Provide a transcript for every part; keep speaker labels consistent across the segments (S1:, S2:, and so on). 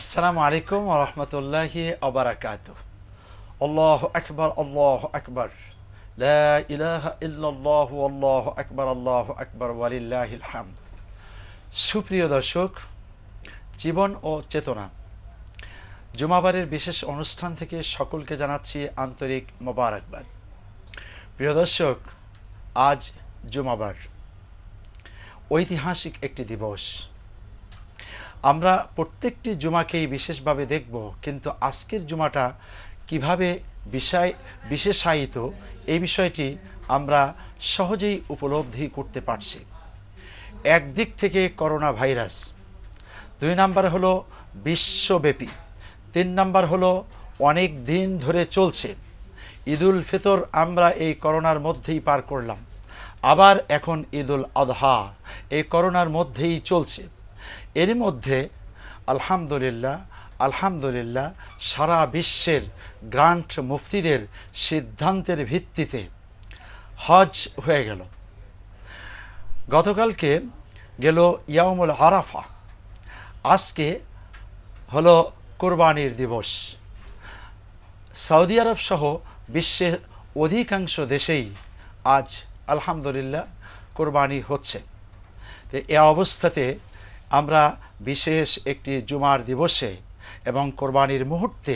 S1: আসসালামু আলাইকুম রহমতুল্লাহি অবরাকাত আল্লাহ আকবর আল্লাহ আকবর ইহ আল্লাহ আকবর আল্লাহ আকবর ওয়ালিল্লাহাম সুপ্রিয় দর্শক জীবন ও চেতনা জুমাবারের বিশেষ অনুষ্ঠান থেকে সকলকে জানাচ্ছি আন্তরিক মোবারকবাদ প্রিয় দর্শক আজ জুমাবার ঐতিহাসিক একটি দিবস আমরা প্রত্যেকটি জুমাকেই বিশেষভাবে দেখব কিন্তু আজকের জুমাটা কিভাবে বিষয় বিশেষায়িত এই বিষয়টি আমরা সহজেই উপলব্ধি করতে পারছি একদিক থেকে করোনা ভাইরাস দুই নাম্বার হলো বিশ্বব্যাপী তিন নাম্বার হলো অনেক দিন ধরে চলছে ঈদুল ফিতর আমরা এই করোনার মধ্যেই পার করলাম আবার এখন ঈদুল আধহা এই করোনার মধ্যেই চলছে এরই মধ্যে আলহামদুলিল্লাহ আলহামদুলিল্লাহ সারা বিশ্বের গ্রান্ট মুফতিদের সিদ্ধান্তের ভিত্তিতে হজ হয়ে গেল গতকালকে গেল ইয়ামুল আরাফা আজকে হলো কোরবানির দিবস সৌদি আরব সহ বিশ্বের অধিকাংশ দেশেই আজ আলহামদুলিল্লাহ কোরবানি হচ্ছে তো এ অবস্থাতে আমরা বিশেষ একটি জুমার দিবসে এবং কোরবানির মুহূর্তে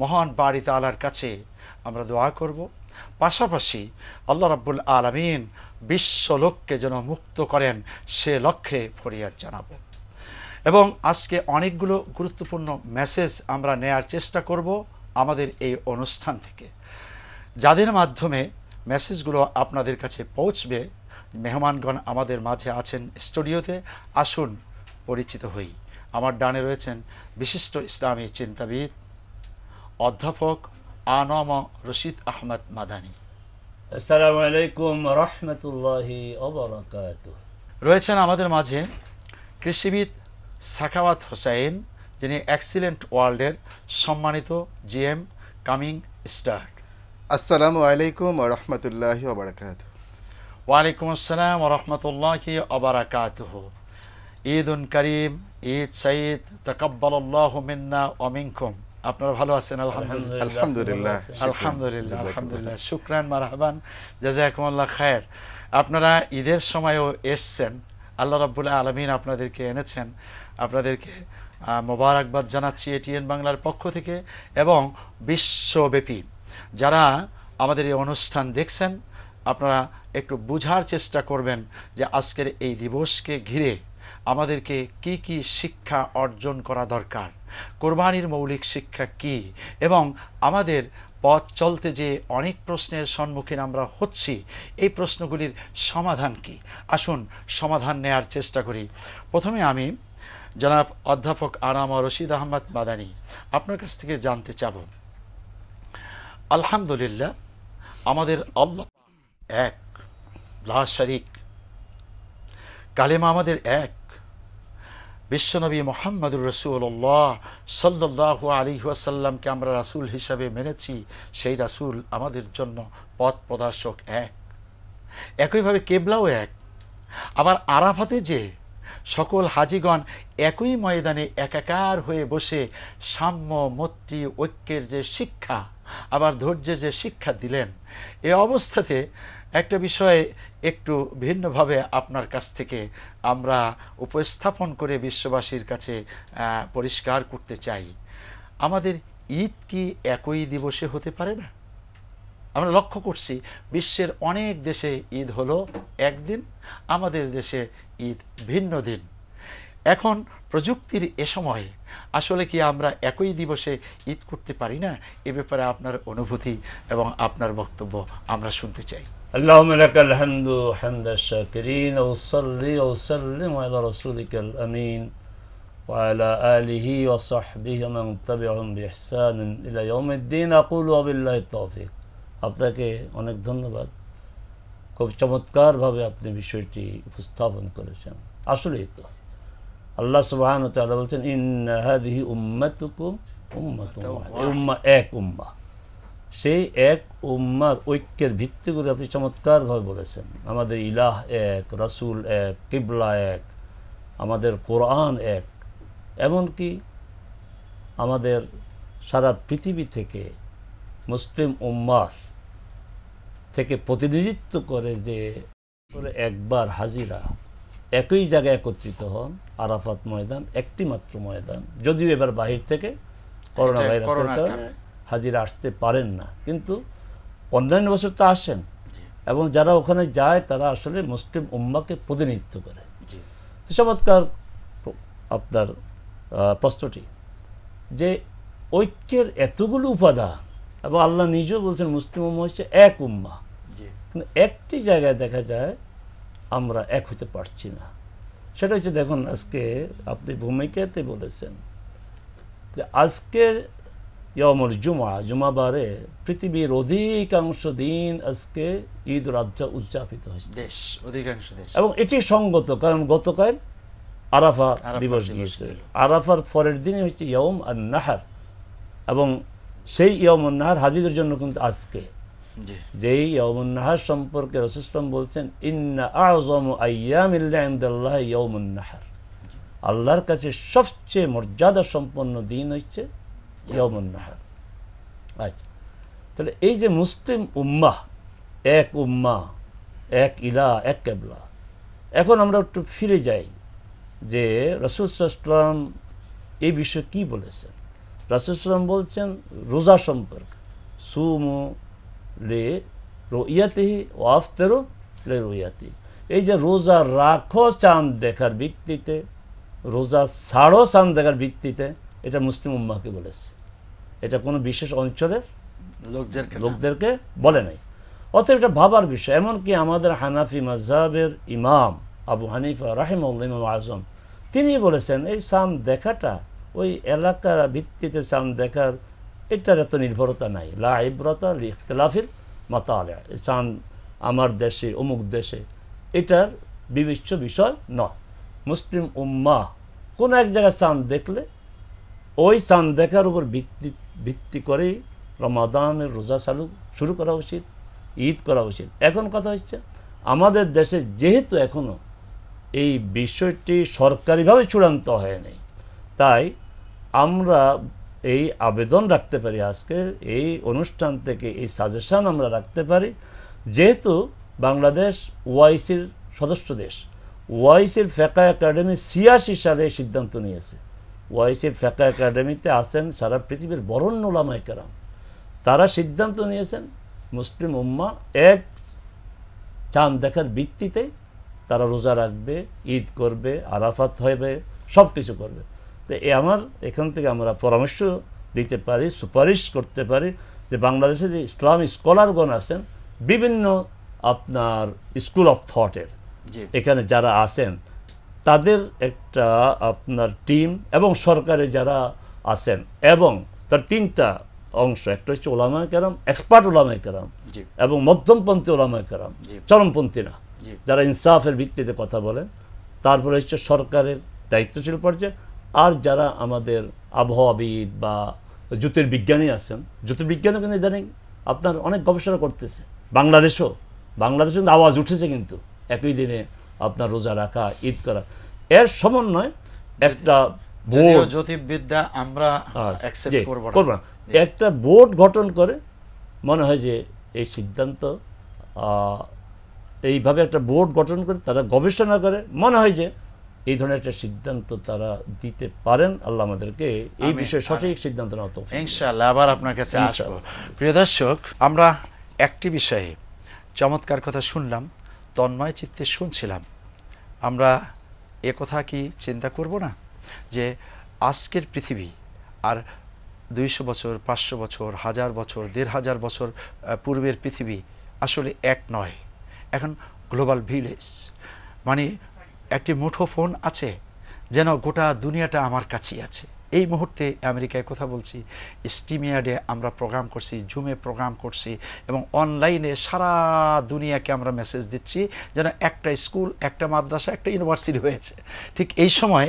S1: মহান বাড়ি তালার কাছে আমরা দোয়া করব পাশাপাশি আল্লাহ রাব্বুল আলমিন বিশ্ব লোককে যেন মুক্ত করেন সে লক্ষ্যে ফরিয়াদ জানাবো এবং আজকে অনেকগুলো গুরুত্বপূর্ণ মেসেজ আমরা নেয়ার চেষ্টা করব আমাদের এই অনুষ্ঠান থেকে যাদের মাধ্যমে মেসেজগুলো আপনাদের কাছে পৌঁছবে মেহমানগণ আমাদের মাঝে আছেন স্টুডিওতে আসুন পরিচিত হই আমার ডানে রয়েছেন বিশিষ্ট ইসলামী চিন্তাবিদ অধ্যাপক আনম রশিদ আহমদ মাদানী রয়েছেন আমাদের মাঝে কৃষিবিদ সাখাওয়াত হোসাইন যিনি এক্সিলেন্ট ওয়ার্ল্ডের সম্মানিত জি এম কামিং
S2: স্টার আসসালামু আলাইকুম রহমতুল্লাহি ওয়ালাইকুম
S1: আসসালাম রহমতুল্লাহি ওবরাকাতহ ঈদ উন করিম ঈদ সঈদ তকব্বাল্লাহ মিন্না অমিনকুম আপনারা ভালো আছেন আলহামদুলিল্লাহ আলহামদুলিল্লাহ আলহামদুলিল্লাহ আলহামদুলিল্লাহ শুক্রান মারহবান জাজাকুমুল্লাহ খায়ের আপনারা ঈদের সময়ও এসছেন আল্লাহ রাবুল্লাহ আলমিন আপনাদেরকে এনেছেন আপনাদেরকে মোবারকবাদ জানাচ্ছি এটিএন বাংলার পক্ষ থেকে এবং বিশ্বব্যাপী যারা আমাদের এই অনুষ্ঠান দেখছেন আপনারা একটু বুঝার চেষ্টা করবেন যে আজকের এই দিবসকে ঘিরে আমাদেরকে কি কি শিক্ষা অর্জন করা দরকার কোরবানির মৌলিক শিক্ষা কি এবং আমাদের পথ চলতে যে অনেক প্রশ্নের সম্মুখীন আমরা হচ্ছি এই প্রশ্নগুলির সমাধান কি আসুন সমাধান নেয়ার চেষ্টা করি প্রথমে আমি জনাব অধ্যাপক আনাম রশিদ আহমদ মাদানি আপনার কাছ থেকে জানতে চাব আলহামদুলিল্লাহ আমাদের আল্লাহ এক লাশারিক কালেমা আমাদের এক বিশ্বনবী মোহাম্মদুর রসুল্লাহ সাল্লাহ আলী ওয়াসাল্লামকে আমরা রাসুল হিসাবে মেনেছি সেই রাসুল আমাদের জন্য পথ প্রদর্শক এক একইভাবে কেবলাও এক আবার আরাফাতে যে সকল হাজিগণ একই ময়দানে একাকার হয়ে বসে সাম্য মৈত্রী ঐক্যের যে শিক্ষা আবার ধৈর্যের যে শিক্ষা দিলেন এ অবস্থাতে একটা বিষয়ে একটু ভিন্নভাবে আপনার কাছ থেকে আমরা উপস্থাপন করে বিশ্ববাসীর কাছে পরিষ্কার করতে চাই আমাদের ঈদ কি একই দিবসে হতে পারে না আমরা লক্ষ্য করছি বিশ্বের অনেক দেশে ঈদ হলো একদিন আমাদের দেশে ঈদ ভিন্ন দিন এখন প্রযুক্তির এ সময়ে আসলে কি আমরা একই দিবসে ঈদ করতে পারি না এ ব্যাপারে আপনার অনুভূতি এবং আপনার বক্তব্য আমরা শুনতে চাই
S3: اللهم لك الحمد حمد الشاكرين وصلي وسلم على رسولك الأمين وعلى آله وصحبه ومن تبعهم بإحسان إلى يوم الدين أقول وبالله التوفيق আপনাকে অনেক ধন্যবাদ খুব চমৎকারভাবে আপনি বিষয়টি উপস্থাপন করেছেন আসলেই তো আল্লাহ সুবাহ বলছেন ইন হাদিহি উম্মাতুকুম উম্মাত উম্মা এক উম্মা সেই এক উম্মার ঐক্যের ভিত্তি করে আপনি চমৎকারভাবে বলেছেন আমাদের ইলাহ এক রাসুল এক কিবলা এক আমাদের কোরআন এক এমনকি আমাদের সারা পৃথিবী থেকে মুসলিম উম্মার থেকে প্রতিনিধিত্ব করে যে একবার হাজিরা একই জায়গায় একত্রিত হন আরাফাত ময়দান একটি মাত্র ময়দান যদিও এবার বাহির থেকে
S2: করোনা ভাইরাসের কারণে
S3: হাজিরা আসতে পারেন না কিন্তু অন্যান্য বছর তো আসেন এবং যারা ওখানে যায় তারা আসলে মুসলিম উম্মাকে প্রতিনিধিত্ব করে চমৎকার আপনার প্রশ্নটি যে ঐক্যের এতগুলো উপাদান এবং আল্লাহ নিজেও বলছেন মুসলিম উম্মা হচ্ছে এক উম্মা কিন্তু একটি জায়গায় দেখা যায় আমরা এক হতে পারছি না সেটা হচ্ছে দেখুন আজকে আপনি ভূমিকাতে বলেছেন যে আজকে ইয়মুল জুমা জুমাবারে পৃথিবীর অধিকাংশ দিন আজকে ঈদ রাজ্য উদযাপিত হয়েছে দেশ অধিকাংশ দেশ এবং এটি সঙ্গত কারণ গতকাল আরাফা দিবস গিয়েছে আরাফার পরের দিনই হচ্ছে ইয়ম আর নাহার এবং সেই ইয়ম নাহার হাজিদের জন্য কিন্তু আজকে যেই ইয়মুল নাহার সম্পর্কে রসুসলাম বলছেন ইন্না আজম আয়ামিল্লাহ ইয়মুল নাহার আল্লাহর কাছে সবচেয়ে মর্যাদা সম্পন্ন দিন হচ্ছে নাহার আচ্ছা তাহলে এই যে মুসলিম উম্মাহ এক উম্মা এক ইলা এক কেবলা এখন আমরা একটু ফিরে যাই যে রসুলাম এই বিষয়ে কি বলেছেন রাসুলাম বলছেন রোজা সম্পর্কে সুমো লে রোয়াতেহি ও আফতেরো লে রোয়াতেহি এই যে রোজা রাখো চাঁদ দেখার ভিত্তিতে রোজা ছাড়ো চাঁদ দেখার ভিত্তিতে এটা মুসলিম উম্মাকে বলেছে এটা কোনো বিশেষ অঞ্চলের লোকদেরকে লোকদেরকে বলে নাই অতএব এটা ভাবার বিষয় এমনকি আমাদের হানাফি মজাবের ইমাম আবু হানিফা রাহিম ইমাম আজম তিনি বলেছেন এই চাঁদ দেখাটা ওই এলাকার ভিত্তিতে চাঁদ দেখার এটার এত নির্ভরতা নাই লাইব্রতা লা মাতা ইখতলাফির এই চাঁদ আমার দেশে অমুক দেশে এটার বিবিচ্ছ বিষয় নয় মুসলিম উম্মা কোনো এক জায়গায় চাঁদ দেখলে ওই চাঁদ দেখার উপর ভিত্তি ভিত্তি করেই রমাদানের রোজা চালু শুরু করা উচিত ঈদ করা উচিত এখন কথা হচ্ছে আমাদের দেশে যেহেতু এখনও এই বিষয়টি সরকারিভাবে চূড়ান্ত হয়নি তাই আমরা এই আবেদন রাখতে পারি আজকে এই অনুষ্ঠান থেকে এই সাজেশান আমরা রাখতে পারি যেহেতু বাংলাদেশ ওয়াইসির সদস্য দেশ ওয়াইসির ফেকা একাডেমি ছিয়াশি সালে সিদ্ধান্ত নিয়েছে ওয়াইসি ফেকা একাডেমিতে আছেন সারা পৃথিবীর বরণ্য ওলামায় কেরাম তারা সিদ্ধান্ত নিয়েছেন মুসলিম উম্মা এক চাঁদ দেখার ভিত্তিতে তারা রোজা রাখবে ঈদ করবে আরাফাত হবে সব কিছু করবে তো এ আমার এখান থেকে আমরা পরামর্শ দিতে পারি সুপারিশ করতে পারি যে বাংলাদেশে যে ইসলাম স্কলারগণ আছেন বিভিন্ন আপনার স্কুল অফ থটের এখানে যারা আছেন তাদের একটা আপনার টিম এবং সরকারে যারা আছেন এবং তার তিনটা অংশ একটা হচ্ছে ওলামায় কেরাম এক্সপার্ট ওলামায় কেরাম এবং মধ্যমপন্থী ওলামায় কেরাম চরমপন্থী না যারা ইনসাফের ভিত্তিতে কথা বলেন তারপরে হচ্ছে সরকারের দায়িত্বশীল পর্যায়ে আর যারা আমাদের আবহাওয়াবিদ বা জ্যোতির্বিজ্ঞানী আছেন জ্যোতির্বিজ্ঞানও কিন্তু ইদানিং আপনার অনেক গবেষণা করতেছে বাংলাদেশও বাংলাদেশে কিন্তু আওয়াজ উঠেছে কিন্তু একই দিনে আপনার রোজা রাখা ঈদ করা এর সমন্বয় একটা জ্যোতিবিদ্যা
S1: জ্যোতির্বিদ্যা আমরা
S3: আচ্ছা, করব না একটা বোর্ড গঠন করে মনে হয় যে এই সিদ্ধান্ত এইভাবে একটা বোর্ড গঠন করে তারা গবেষণা করে মনে হয় যে এই ধরনের একটা সিদ্ধান্ত তারা দিতে পারেন আল্লাহ আমাদেরকে এই বিষয়ে সঠিক সিদ্ধান্ত নেওয়া
S1: আবার আপনার কাছে প্রিয় দর্শক আমরা একটি বিষয়ে চমৎকার কথা শুনলাম তন্ময় চিত্তে শুনছিলাম আমরা এ কথা কি চিন্তা করব না যে আজকের পৃথিবী আর দুইশো বছর পাঁচশো বছর হাজার বছর দেড় হাজার বছর পূর্বের পৃথিবী আসলে এক নয় এখন গ্লোবাল ভিলেজ মানে একটি মুঠো ফোন আছে যেন গোটা দুনিয়াটা আমার কাছেই আছে এই মুহূর্তে আমেরিকায় কথা বলছি স্টিমিয়ার্ডে আমরা প্রোগ্রাম করছি জুমে প্রোগ্রাম করছি এবং অনলাইনে সারা দুনিয়াকে আমরা মেসেজ দিচ্ছি যেন একটা স্কুল একটা মাদ্রাসা একটা ইউনিভার্সিটি হয়েছে ঠিক এই সময়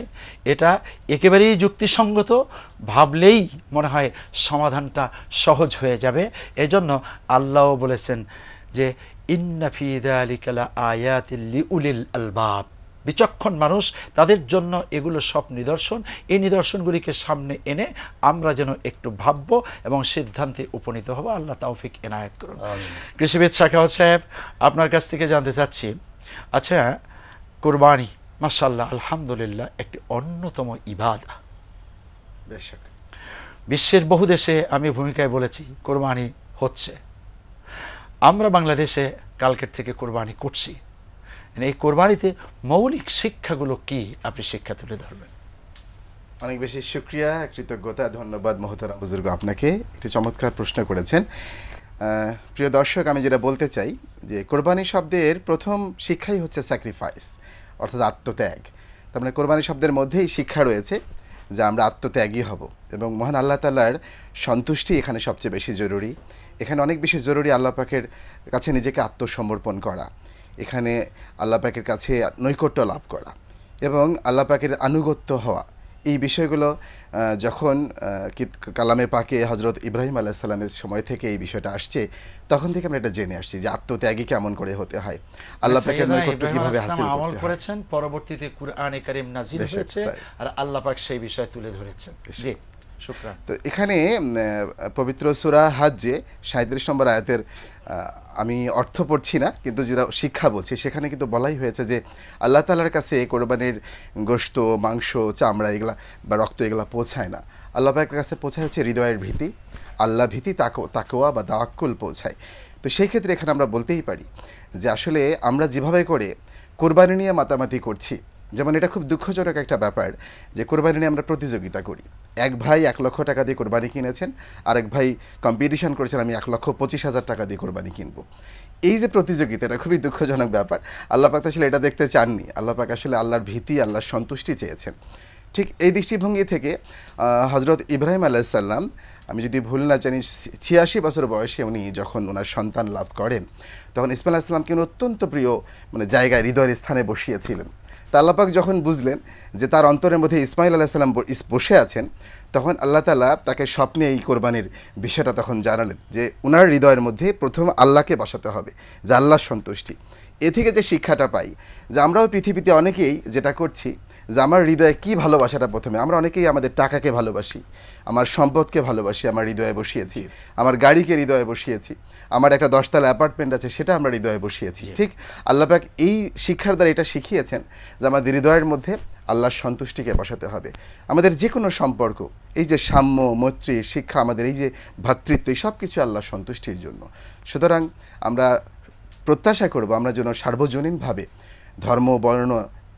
S1: এটা একেবারেই যুক্তিসঙ্গত ভাবলেই মনে হয় সমাধানটা সহজ হয়ে যাবে এজন্য আল্লাহও বলেছেন যে ইন্নাফিদা আলিকালা আয়াতিল্লি উলিল আলবাব বিচক্ষণ মানুষ তাদের জন্য এগুলো সব নিদর্শন এই নিদর্শনগুলিকে সামনে এনে আমরা যেন একটু ভাবব এবং সিদ্ধান্তে উপনীত হব আল্লাহ তাওফিক এনায়েত করুন কৃষিবিদ শাখাও সাহেব আপনার কাছ থেকে জানতে চাচ্ছি আচ্ছা কোরবানি মাসাল্লাহ আলহামদুলিল্লাহ একটি অন্যতম ইবাদ বিশ্বের বহু দেশে আমি ভূমিকায় বলেছি কোরবানি হচ্ছে আমরা বাংলাদেশে কালকের থেকে কোরবানি করছি মানে এই কোরবানিতে মৌলিক শিক্ষাগুলো কি আপনি শিক্ষা তুলে ধরবেন
S2: অনেক বেশি সুক্রিয়া কৃতজ্ঞতা ধন্যবাদ মহতারা বুজুর্গ আপনাকে একটি চমৎকার প্রশ্ন করেছেন প্রিয় দর্শক আমি যেটা বলতে চাই যে কোরবানি শব্দের প্রথম শিক্ষাই হচ্ছে স্যাক্রিফাইস অর্থাৎ আত্মত্যাগ তার মানে কোরবানি শব্দের মধ্যেই শিক্ষা রয়েছে যে আমরা আত্মত্যাগী হব এবং মহান আল্লাহ তাল্লার সন্তুষ্টি এখানে সবচেয়ে বেশি জরুরি এখানে অনেক বেশি জরুরি আল্লাহ পাখের কাছে নিজেকে আত্মসমর্পণ করা এখানে আল্লাহ পাকের কাছে নৈকট্য লাভ করা এবং আল্লাহ পাকের আনুগত্য হওয়া এই বিষয়গুলো যখন কালামে পাকে হজরত ইব্রাহিম আল্লাহ সাল্লামের সময় থেকে এই বিষয়টা আসছে তখন থেকে আমরা এটা জেনে আসছি যে আত্মত্যাগী কেমন করে হতে হয় আল্লাহ আচ্ছা, পাকের নৈকট্য কীভাবে হাসিল আমল
S1: করেছেন পরবর্তীতে কুরআনে কারীম নাজিল হয়েছে আর আল্লাহ পাক সেই বিষয় তুলে ধরেছেন জি
S2: তো এখানে পবিত্র সুরা হাজ্যে সাঁত্রিশ নম্বর আয়াতের আমি অর্থ পড়ছি না কিন্তু যেটা শিক্ষা বলছি সেখানে কিন্তু বলাই হয়েছে যে আল্লাহ তালার কাছে কোরবানির গোস্ত মাংস চামড়া এগুলা বা রক্ত এগুলা পৌঁছায় না আল্লাহ পাকের কাছে পৌঁছায় হচ্ছে হৃদয়ের ভীতি আল্লাহ ভীতি তাকো তাকোয়া বা দাওয়াক্কুল পৌঁছায় তো সেই ক্ষেত্রে এখানে আমরা বলতেই পারি যে আসলে আমরা যেভাবে করে কোরবানি নিয়ে মাতামাতি করছি যেমন এটা খুব দুঃখজনক একটা ব্যাপার যে কোরবানি নিয়ে আমরা প্রতিযোগিতা করি এক ভাই এক লক্ষ টাকা দিয়ে কোরবানি কিনেছেন আর এক ভাই কম্পিটিশান করেছেন আমি এক লক্ষ পঁচিশ হাজার টাকা দিয়ে কোরবানি কিনব এই যে প্রতিযোগিতা এটা খুবই দুঃখজনক ব্যাপার আল্লাহ পাক আসলে এটা দেখতে চাননি আল্লাহ পাক আসলে আল্লাহর ভীতি আল্লাহর সন্তুষ্টি চেয়েছেন ঠিক এই দৃষ্টিভঙ্গি থেকে হজরত ইব্রাহিম সাল্লাম আমি যদি ভুল না জানি ছিয়াশি বছর বয়সে উনি যখন ওনার সন্তান লাভ করেন তখন ইসমাইল আসলামকে অত্যন্ত প্রিয় মানে জায়গায় হৃদয়ের স্থানে বসিয়েছিলেন তা আল্লাপাক যখন বুঝলেন যে তার অন্তরের মধ্যে ইসমাইল আল্লাহ সাল্লাম বসে আছেন তখন আল্লাহ তালা তাকে স্বপ্নে এই কোরবানির বিষয়টা তখন জানালেন যে উনার হৃদয়ের মধ্যে প্রথম আল্লাহকে বসাতে হবে যে আল্লাহর সন্তুষ্টি এ থেকে যে শিক্ষাটা পাই যে আমরাও পৃথিবীতে অনেকেই যেটা করছি যে আমার হৃদয়ে কী ভালোবাসাটা প্রথমে আমরা অনেকেই আমাদের টাকাকে ভালোবাসি আমার সম্পদকে ভালোবাসি আমার হৃদয়ে বসিয়েছি আমার গাড়িকে হৃদয়ে বসিয়েছি আমার একটা দশতলা অ্যাপার্টমেন্ট আছে সেটা আমরা হৃদয়ে বসিয়েছি ঠিক আল্লাপাক এই শিক্ষার দ্বারা এটা শিখিয়েছেন যে আমাদের হৃদয়ের মধ্যে আল্লাহর সন্তুষ্টিকে বসাতে হবে আমাদের যে কোনো সম্পর্ক এই যে সাম্য মৈত্রী শিক্ষা আমাদের এই যে ভ্রাতৃত্ব এই সব কিছু আল্লাহর সন্তুষ্টির জন্য সুতরাং আমরা প্রত্যাশা করব আমরা যেন সার্বজনীনভাবে ধর্ম বর্ণ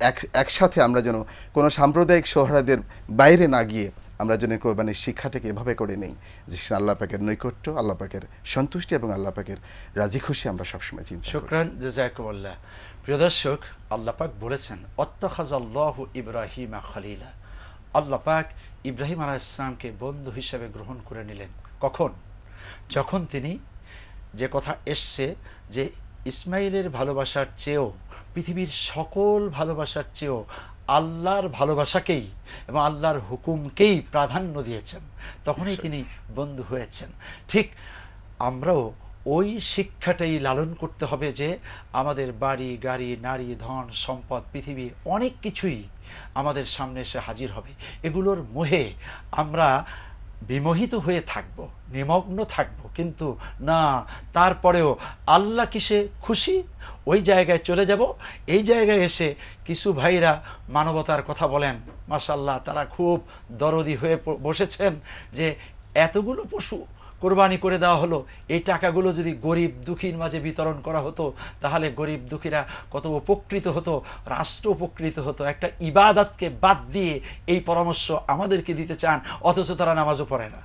S2: এক একসাথে আমরা যেন কোনো সাম্প্রদায়িক সোহরাদের বাইরে না গিয়ে আমরা যেন কোরবানির শিক্ষাটাকে এভাবে করে নেই যে আল্লাহ পাকের নৈকট্য আল্লাহ পাকের সন্তুষ্টি এবং আল্লাহ পাকের রাজি খুশি আমরা সবসময় চিন্তা শুক্রান
S1: জাজাকুল্লাহ প্রিয় দর্শক আল্লাহ পাক বলেছেন অত্তাহ ইব্রাহিম খালিলা আল্লাহ পাক ইব্রাহিম আলাহ ইসলামকে বন্ধু হিসেবে গ্রহণ করে নিলেন কখন যখন তিনি যে কথা এসছে যে ইসমাইলের ভালোবাসার চেয়েও পৃথিবীর সকল ভালোবাসার চেয়েও আল্লাহর ভালোবাসাকেই এবং আল্লাহর হুকুমকেই প্রাধান্য দিয়েছেন তখনই তিনি বন্ধু হয়েছেন ঠিক আমরাও ওই শিক্ষাটাই লালন করতে হবে যে আমাদের বাড়ি গাড়ি নারী ধন সম্পদ পৃথিবী অনেক কিছুই আমাদের সামনে এসে হাজির হবে এগুলোর মোহে আমরা বিমোহিত হয়ে থাকব নিমগ্ন থাকব কিন্তু না তারপরেও আল্লাহ কিসে খুশি ওই জায়গায় চলে যাব এই জায়গায় এসে কিছু ভাইরা মানবতার কথা বলেন মাসাল্লাহ তারা খুব দরদি হয়ে বসেছেন যে এতগুলো পশু কোরবানি করে দেওয়া হলো এই টাকাগুলো যদি গরিব দুঃখীর মাঝে বিতরণ করা হতো তাহলে গরিব দুঃখীরা কত উপকৃত হতো রাষ্ট্র উপকৃত হতো একটা ইবাদতকে বাদ দিয়ে এই পরামর্শ আমাদেরকে দিতে চান অথচ তারা নামাজও পড়ে না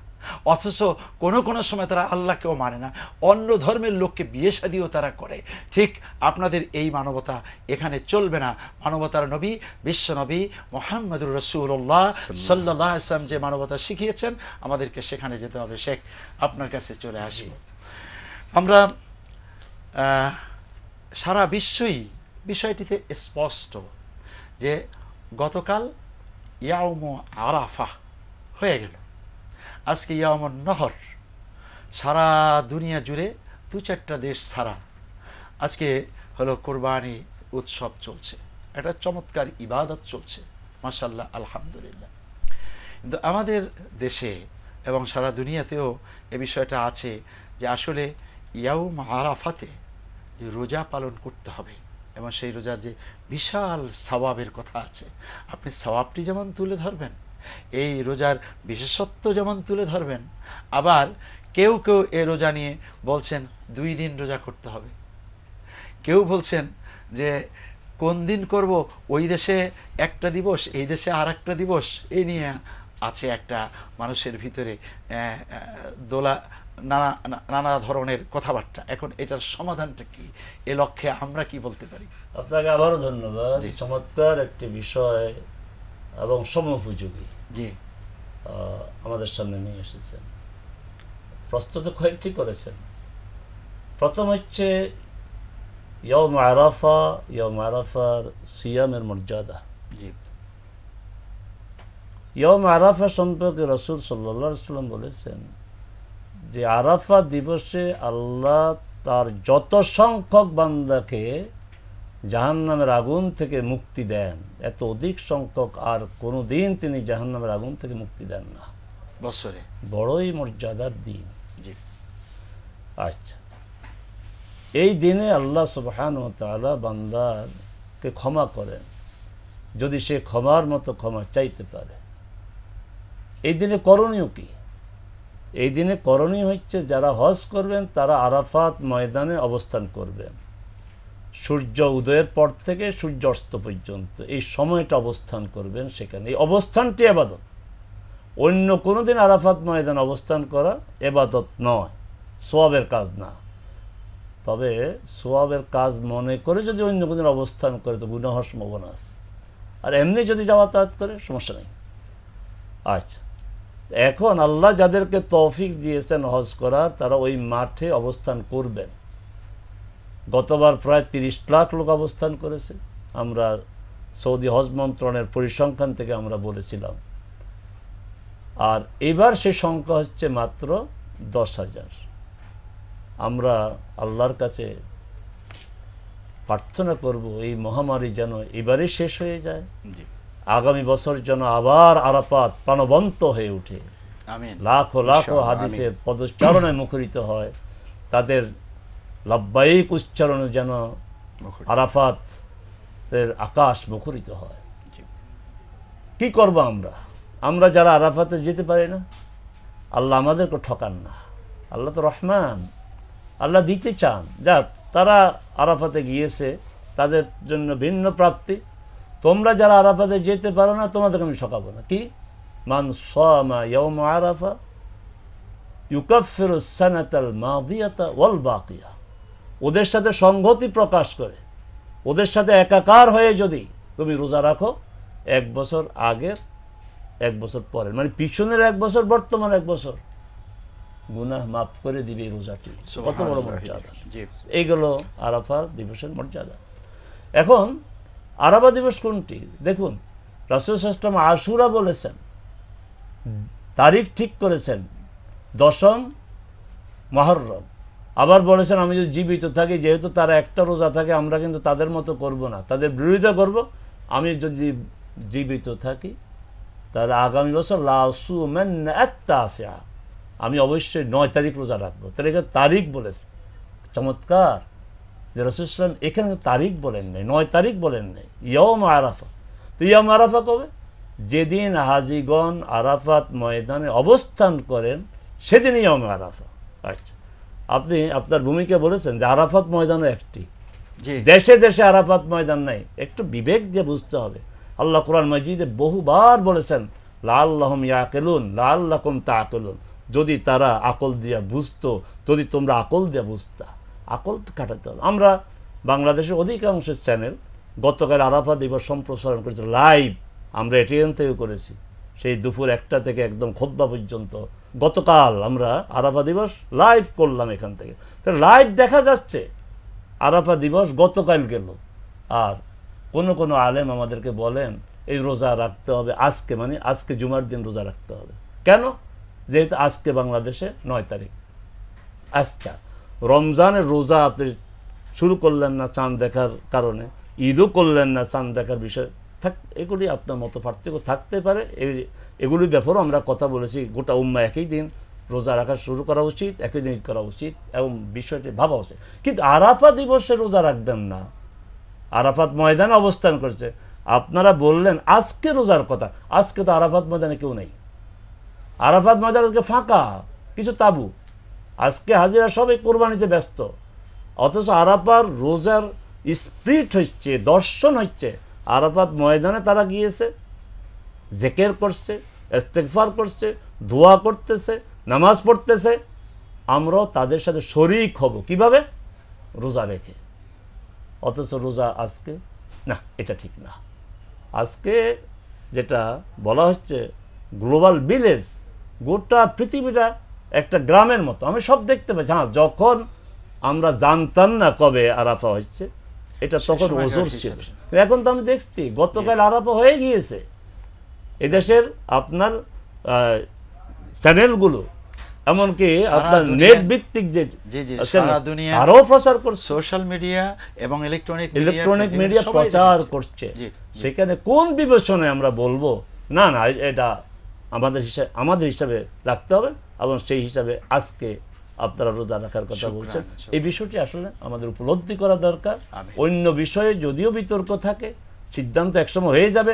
S1: অথচ কোনো কোনো সময় তারা আল্লাহকেও মানে না অন্য ধর্মের লোককে বিয়ে সাদিও তারা করে ঠিক আপনাদের এই মানবতা এখানে চলবে না মানবতার নবী বিশ্ব নবী মোহাম্মদুর রসুল্লাহ সাল্লাহ ইসলাম যে মানবতা শিখিয়েছেন আমাদেরকে সেখানে যেতে হবে শেখ আপনার কাছে চলে আসি আমরা সারা বিশ্বই বিষয়টিতে স্পষ্ট যে গতকাল ইয়াউমো আরাফা হয়ে গেল আজকে ইয়ামর নহর সারা দুনিয়া জুড়ে দু চারটা দেশ ছাড়া আজকে হলো কোরবানি উৎসব চলছে একটা চমৎকার ইবাদত চলছে মাসাল্লাহ আলহামদুলিল্লাহ কিন্তু আমাদের দেশে এবং সারা দুনিয়াতেও এ বিষয়টা আছে যে আসলে ইয়াউম আরাফাতে রোজা পালন করতে হবে এবং সেই রোজার যে বিশাল স্বভাবের কথা আছে আপনি স্বভাবটি যেমন তুলে ধরবেন এই রোজার বিশেষত্ব যেমন তুলে ধরবেন আবার কেউ কেউ এ রোজা নিয়ে বলছেন দুই দিন রোজা করতে হবে কেউ বলছেন যে কোন দিন করব ওই দেশে একটা দিবস এই দেশে আর একটা দিবস এই নিয়ে আছে একটা মানুষের ভিতরে দোলা নানা নানা ধরনের কথাবার্তা এখন এটার সমাধানটা কি এ লক্ষ্যে আমরা কি বলতে পারি
S3: আপনাকে আবারও ধন্যবাদ চমৎকার একটি বিষয় এবং সময়োপযোগী আমাদের সামনে নিয়ে এসেছেন প্রস্তুত কয়েকটি করেছেন প্রথম হচ্ছে ইয় মারাফা ইয় আরাফার সিয়ামের মর্যাদা ইয় মারাফা সম্পর্কে রসুল সাল্লা সাল্লাম বলেছেন যে আরাফা দিবসে আল্লাহ তার যত সংখ্যক বান্দাকে জাহান্নামের আগুন থেকে মুক্তি দেন এত অধিক সংখ্যক আর কোনো দিন তিনি জাহান্নামের আগুন থেকে মুক্তি দেন না বছরে বড়ই মর্যাদার দিন আচ্ছা এই দিনে আল্লাহ সুবহান ও তালা বান্দারকে ক্ষমা করেন যদি সে ক্ষমার মতো ক্ষমা চাইতে পারে এই দিনে করণীয় কি এই দিনে করণীয় হচ্ছে যারা হজ করবেন তারা আরাফাত ময়দানে অবস্থান করবেন সূর্য উদয়ের পর থেকে সূর্য অস্ত পর্যন্ত এই সময়টা অবস্থান করবেন সেখানে এই অবস্থানটি আবাদত অন্য কোনো দিন আরাফাত ময়দান অবস্থান করা এবাদত নয় সোয়াবের কাজ না তবে সোয়াবের কাজ মনে করে যদি অন্য কোনো অবস্থান করে তো হওয়ার সম্ভাবনা আছে আর এমনি যদি যাওয়াতায়াত করে সমস্যা নেই আচ্ছা এখন আল্লাহ যাদেরকে তৌফিক দিয়েছেন হজ করার তারা ওই মাঠে অবস্থান করবেন গতবার প্রায় তিরিশ লাখ লোক অবস্থান করেছে আমরা সৌদি হজ মন্ত্রণের পরিসংখ্যান থেকে আমরা বলেছিলাম আর এবার সে সংখ্যা হচ্ছে মাত্র দশ হাজার আমরা আল্লাহর কাছে প্রার্থনা করব এই মহামারী যেন এবারে শেষ হয়ে যায় আগামী বছর যেন আবার আরাপাত প্রাণবন্ত হয়ে উঠে লাখো লাখো হাদিসের পদচারণায় মুখরিত হয় তাদের লব্বাইক উচ্চারণে যেন আরাফাত এর আকাশ মুখরিত হয় কি করব আমরা আমরা যারা আরাফাতে যেতে পারি না আল্লাহ আমাদেরকে ঠকান না আল্লাহ তো রহমান আল্লাহ দিতে চান যা তারা আরাফাতে গিয়েছে তাদের জন্য ভিন্ন প্রাপ্তি তোমরা যারা আরাফাতে যেতে পারো না তোমাদেরকে আমি ঠকাবো না কি মান সামা আরাফা ইউকাফির সানাতাল মাদিয়াতা ওয়াল বাকিয়া ওদের সাথে সংহতি প্রকাশ করে ওদের সাথে একাকার হয়ে যদি তুমি রোজা রাখো এক বছর আগের এক বছর পরের মানে পিছনের এক বছর বর্তমান এক বছর গুনাহ মাফ করে দিবে এই রোজাটি কত বড় মর্যাদা এইগুলো আরাফা দিবসের মর্যাদা এখন আরাফা দিবস কোনটি দেখুন রাসুল আশুরা বলেছেন তারিখ ঠিক করেছেন দশম মহরম আবার বলেছেন আমি যদি জীবিত থাকি যেহেতু তারা একটা রোজা থাকে আমরা কিন্তু তাদের মতো করব না তাদের বিরোধিতা করব আমি যদি জীবিত থাকি তাহলে আগামী বছর লাসু আসে আমি অবশ্যই নয় তারিখ রোজা রাখবো তাহলে এখানে তারিখ বলেছে চমৎকার যে রসুল ইসলাম এখানে তারিখ বলেন নাই নয় তারিখ বলেন নাই ইয়ম আরাফা তো ইয়ম আরাফা কবে যেদিন হাজিগণ আরাফাত ময়দানে অবস্থান করেন সেদিনই ইয়ম আরাফা আচ্ছা আপনি আপনার ভূমিকা বলেছেন যে আরাফাত ময়দানও একটি দেশে দেশে আরাফাত ময়দান নাই একটু বিবেক যে বুঝতে হবে আল্লাহ কোরআন মজিদে বহুবার বলেছেন লাল্লাহম ইয়াকেলুন লাল্লাহম আকেলুন যদি তারা আকল দিয়া বুঝতো যদি তোমরা আকল দিয়া বুঝতা আকল তো কাটাতে হবে আমরা বাংলাদেশের অধিকাংশ চ্যানেল গতকাল আরাফা দিবস সম্প্রসারণ করেছে লাইভ আমরা এটিএন থেকেও করেছি সেই দুপুর একটা থেকে একদম খোদ্া পর্যন্ত গতকাল আমরা আরাফা দিবস লাইভ করলাম এখান থেকে তাহলে লাইভ দেখা যাচ্ছে আরাফা দিবস গতকাল গেল আর কোন কোনো আলেম আমাদেরকে বলেন এই রোজা রাখতে হবে আজকে মানে আজকে জুমার দিন রোজা রাখতে হবে কেন যেহেতু আজকে বাংলাদেশে নয় তারিখ আচ্ছা রমজানের রোজা আপনি শুরু করলেন না চাঁদ দেখার কারণে ঈদও করলেন না চাঁদ দেখার বিষয় থাক এগুলি আপনার মতো পার্থক্য থাকতে পারে এই এগুলির ব্যাপারেও আমরা কথা বলেছি গোটা উম্মা একই দিন রোজা রাখা শুরু করা উচিত একই দিন করা উচিত এবং বিষয়টি ভাবা উচিত কিন্তু আরাফা দিবসে রোজা রাখবেন না আরাফাত ময়দানে অবস্থান করছে আপনারা বললেন আজকে রোজার কথা আজকে তো আরাফাত ময়দানে কেউ নেই আরাফাত ময়দান আজকে ফাঁকা কিছু তাবু আজকে হাজিরা সবাই কোরবানিতে ব্যস্ত অথচ আরাফার রোজার স্পিরিট হচ্ছে দর্শন হচ্ছে আরাফাত ময়দানে তারা গিয়েছে জেকের করছে এস্তেকফার করছে দোয়া করতেছে নামাজ পড়তেছে আমরাও তাদের সাথে শরিক হব কিভাবে রোজা রেখে অথচ রোজা আজকে না এটা ঠিক না আজকে যেটা বলা হচ্ছে গ্লোবাল ভিলেজ গোটা পৃথিবীটা একটা গ্রামের মতো আমি সব দেখতে পাচ্ছি হ্যাঁ যখন আমরা জানতাম না কবে আরাফা হচ্ছে এটা তখন ওজোর ছিল এখন তো আমি দেখছি গতকাল আরাফা হয়ে গিয়েছে এদেশের আপনার চ্যানেলগুলো এমনকি আপনার নেট ভিত্তিক যে আরো
S1: প্রচার করছে সোশ্যাল মিডিয়া এবং ইলেকট্রনিক ইলেকট্রনিক মিডিয়া প্রচার
S3: করছে সেখানে কোন বিবেচনায় আমরা বলবো না না এটা আমাদের হিসাবে আমাদের হিসাবে রাখতে হবে এবং সেই হিসাবে আজকে আপনারা রোজা রাখার কথা বলছেন এই বিষয়টি আসলে আমাদের উপলব্ধি করা দরকার অন্য বিষয়ে যদিও বিতর্ক থাকে সিদ্ধান্ত একসময় হয়ে যাবে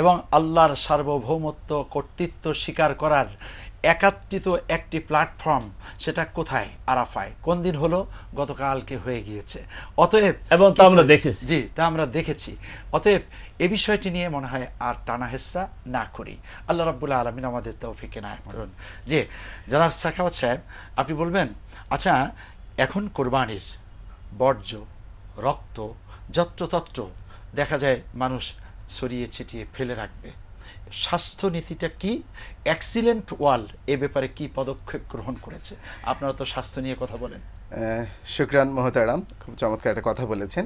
S1: এবং আল্লাহর সার্বভৌমত্ব কর্তৃত্ব স্বীকার করার একাত্রিত একটি প্ল্যাটফর্ম সেটা কোথায় আরাফায় কোন দিন হলো গতকালকে হয়ে গিয়েছে অতএব এবং তা আমরা দেখেছি জি তা আমরা দেখেছি অতএব এ বিষয়টি নিয়ে মনে হয় আর টানা হেসরা না করি আল্লাহ রাবুল্লাহ আলমিন আমাদের তৌফিকে না করুন যে জানাব সাখাওয়াত সাহেব আপনি বলবেন আচ্ছা এখন কোরবানির বর্জ্য রক্ত যত্রতত্র দেখা যায় মানুষ ছড়িয়ে ছিটিয়ে ফেলে রাখবে স্বাস্থ্য নীতিটা কি অ্যাক্সিলেন্ট ওয়াল এ ব্যাপারে কি পদক্ষেপ গ্রহণ করেছে আপনারা তো স্বাস্থ্য নিয়ে কথা বলেন
S2: শুক্রান মহতারাম খুব চমৎকার একটা কথা বলেছেন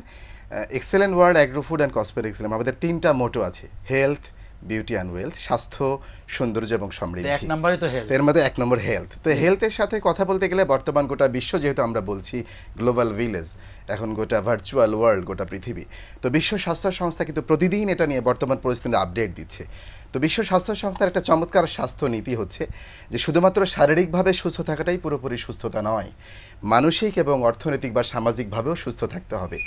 S2: excellent world agro food and cosmetics আমাদের তিনটা মোটো আছে হেলথ বিউটি অ্যান্ড ওয়েলথ স্বাস্থ্য সৌন্দর্য এবং সমৃদ্ধি এক
S1: তো হেলথ এর মধ্যে এক নম্বর হেলথ তো
S2: হেলথের সাথে কথা বলতে গেলে বর্তমান গোটা বিশ্ব যেহেতু আমরা বলছি গ্লোবাল ভিলেজ এখন গোটা ভার্চুয়াল ওয়ার্ল্ড গোটা পৃথিবী তো বিশ্ব স্বাস্থ্য সংস্থা কিন্তু প্রতিদিন এটা নিয়ে বর্তমান পরিস্থিতিতে আপডেট দিচ্ছে তো বিশ্ব স্বাস্থ্য সংস্থার একটা চমৎকার স্বাস্থ্য নীতি হচ্ছে যে শুধুমাত্র শারীরিকভাবে সুস্থ থাকাটাই পুরোপুরি সুস্থতা নয় মানসিক এবং অর্থনৈতিক বা সামাজিকভাবেও সুস্থ থাকতে হবে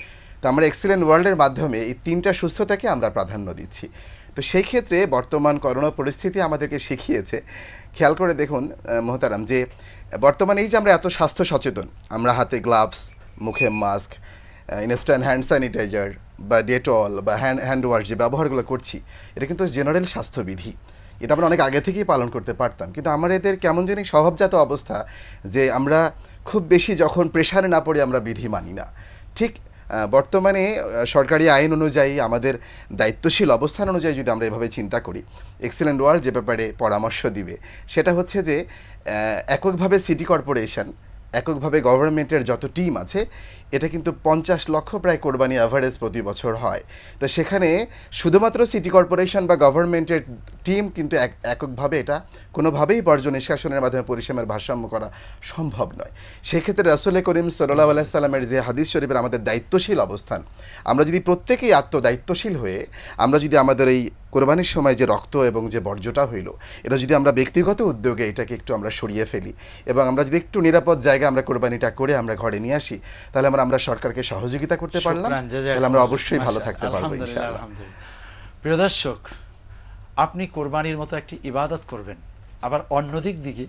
S2: তো আমরা এক্সিলেন্ট ওয়ার্ল্ডের মাধ্যমে এই তিনটা সুস্থতাকে আমরা প্রাধান্য দিচ্ছি তো সেই ক্ষেত্রে বর্তমান করোনা পরিস্থিতি আমাদেরকে শিখিয়েছে খেয়াল করে দেখুন মহতারাম যে বর্তমানে এই যে আমরা এত স্বাস্থ্য সচেতন আমরা হাতে গ্লাভস মুখে মাস্ক ইনস্ট্যান্ট হ্যান্ড স্যানিটাইজার বা ডেটল বা হ্যান্ড হ্যান্ড ওয়াশ যে ব্যবহারগুলো করছি এটা কিন্তু জেনারেল স্বাস্থ্যবিধি এটা আমরা অনেক আগে থেকেই পালন করতে পারতাম কিন্তু আমার এদের কেমন জানি স্বভাবজাত অবস্থা যে আমরা খুব বেশি যখন প্রেশারে না পড়ে আমরা বিধি মানি না ঠিক বর্তমানে সরকারি আইন অনুযায়ী আমাদের দায়িত্বশীল অবস্থান অনুযায়ী যদি আমরা এভাবে চিন্তা করি এক্সেলেন্ট ওয়ার্ল্ড যে ব্যাপারে পরামর্শ দিবে সেটা হচ্ছে যে এককভাবে সিটি কর্পোরেশন এককভাবে গভর্নমেন্টের যত টিম আছে এটা কিন্তু পঞ্চাশ লক্ষ প্রায় কোরবানি অ্যাভারেজ প্রতি বছর হয় তো সেখানে শুধুমাত্র সিটি কর্পোরেশন বা গভর্নমেন্টের টিম কিন্তু এককভাবে এটা কোনোভাবেই বর্জ্য নিষ্কাশনের মাধ্যমে পরিসীমার ভারসাম্য করা সম্ভব নয় সেক্ষেত্রে রাসুল্লাহ করিম সাল্লাহ আলাইসাল্লামের যে হাদিস শরীফের আমাদের দায়িত্বশীল অবস্থান আমরা যদি প্রত্যেকেই আত্মদায়িত্বশীল হয়ে আমরা যদি আমাদের এই কোরবানির সময় যে রক্ত এবং যে বর্জ্যটা হইল এটা যদি আমরা ব্যক্তিগত উদ্যোগে এটাকে একটু আমরা সরিয়ে ফেলি এবং আমরা যদি একটু নিরাপদ জায়গায় আমরা কোরবানিটা করে আমরা ঘরে নিয়ে আসি তাহলে আমরা আমরা সরকারকে সহযোগিতা করতে পারলাম তাহলে আমরা অবশ্যই ভালো থাকতে পারবো ইনশাআল্লাহ
S1: প্রিয় দর্শক আপনি কোরবানির মতো একটি ইবাদত করবেন আবার অন্যদিক দিকে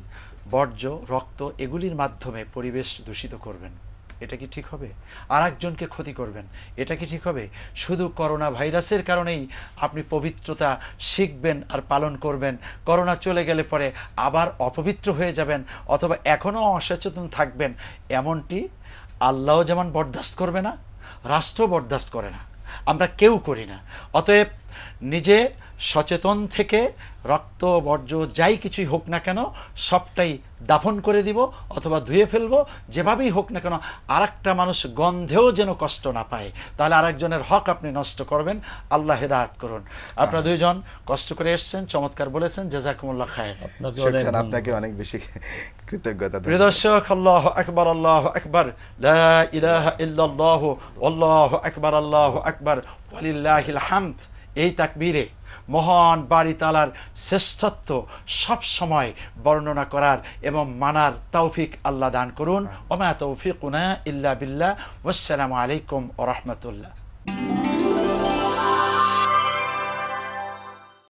S1: বর্জ্য রক্ত এগুলির মাধ্যমে পরিবেশ দূষিত করবেন এটা কি ঠিক হবে আর একজনকে ক্ষতি করবেন এটা কি ঠিক হবে শুধু করোনা ভাইরাসের কারণেই আপনি পবিত্রতা শিখবেন আর পালন করবেন করোনা চলে গেলে পরে আবার অপবিত্র হয়ে যাবেন অথবা এখনও অসচেতন থাকবেন এমনটি আল্লাহ যেমন বরদাস্ত করবে না রাষ্ট্র বরদাস্ত করে না আমরা কেউ করি না অতএব নিজে সচেতন থেকে রক্ত বর্জ্য যাই কিছুই হোক না কেন সবটাই দাফন করে দিব অথবা ধুয়ে ফেলবো যেভাবেই হোক না কেন আর মানুষ গন্ধেও যেন কষ্ট না পায় তাহলে আরেকজনের হক আপনি নষ্ট করবেন আল্লাহ হেদায়াত করুন আপনার দুইজন কষ্ট করে এসছেন চমৎকার বলেছেন জেজাকুমুল্লাহ খায় আপনাকে
S2: অনেক বেশি কৃতজ্ঞতা প্রিয়
S1: আল্লাহ আকবর আল্লাহ আকবর ইহ ইহ আল্লাহ আকবর আল্লাহ আকবর আলিল্লাহ হামদ এই তাকবীরে মহান বাড়ি তালার শ্রেষ্ঠত্ব সব সময় বর্ণনা করার এবং মানার তৌফিক আল্লাহ দান করুন ওমা তৌফিক উনা ইল্লা বিল্লা ওসালামু আলাইকুম ও রহমতুল্লাহ